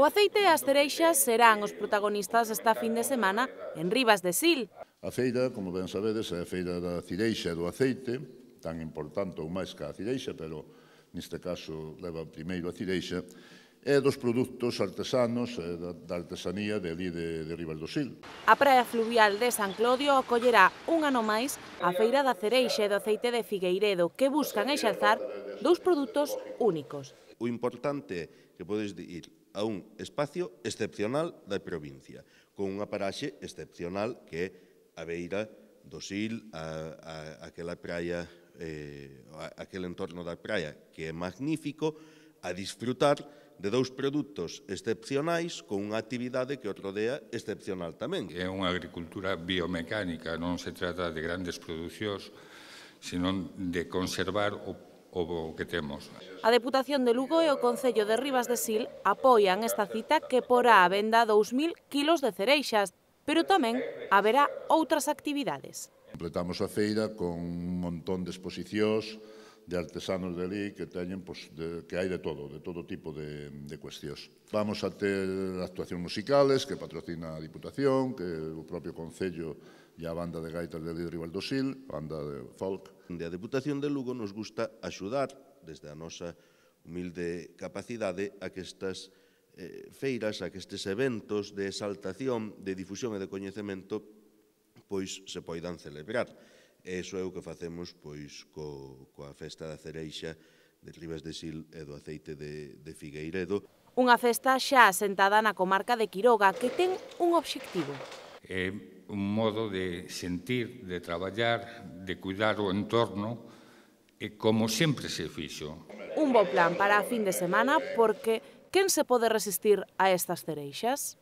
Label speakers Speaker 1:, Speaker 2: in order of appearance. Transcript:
Speaker 1: O aceite e as cereixas serán os protagonistas esta fin de semana en Rivas de Sil.
Speaker 2: A feira, como ben sabedes, é a feira da cireixa e do aceite, tan importante ou máis que a cireixa, pero neste caso leva primeiro a cireixa, e dos produtos artesanos da artesanía de ali de, de Rivas do Sil.
Speaker 1: A praia fluvial de San Clodio acollerá un ano máis a Feira da Cereixa e do Aceite de Figueiredo que buscan exalzar dous produtos únicos.
Speaker 3: O importante que podes ir a un espacio excepcional da provincia, con unha paraxe excepcional que é a beira do Sil, a, a, aquela praia, eh, a, aquel entorno da praia que é magnífico, a disfrutar de dous produtos excepcionais con unha actividade que o rodea excepcional tamén.
Speaker 4: É unha agricultura biomecánica, non se trata de grandes producións, senón de conservar o o que temos.
Speaker 1: A Deputación de Lugo e o Concello de Rivas de Sil apoian esta cita que porá a venda 2.000 kilos de cereixas, pero tamén haberá outras actividades.
Speaker 2: Completamos a feira con un montón de exposicións, de artesanos de ali que teñen pues, de, que hai de todo, de todo tipo de, de cuestións. Vamos a ter actuacións musicales que patrocina a Diputación, que o propio Concello
Speaker 3: e a banda de gaitas de Lí de Rivaldosil, banda de folk. De a Diputación de Lugo nos gusta axudar desde a nosa humilde capacidade a que estas eh, feiras, a que estes eventos de exaltación, de difusión e de coñecemento pois se poidan celebrar. E iso é o que facemos pois co, coa festa da cereixa de Rivas de Sil e do aceite de, de Figueiredo.
Speaker 1: Unha festa xa asentada na comarca de Quiroga que ten un obxectivo.
Speaker 4: É un modo de sentir, de traballar, de cuidar o entorno e como sempre se fixo.
Speaker 1: Un bo plan para a fin de semana porque quen se pode resistir a estas cereixas?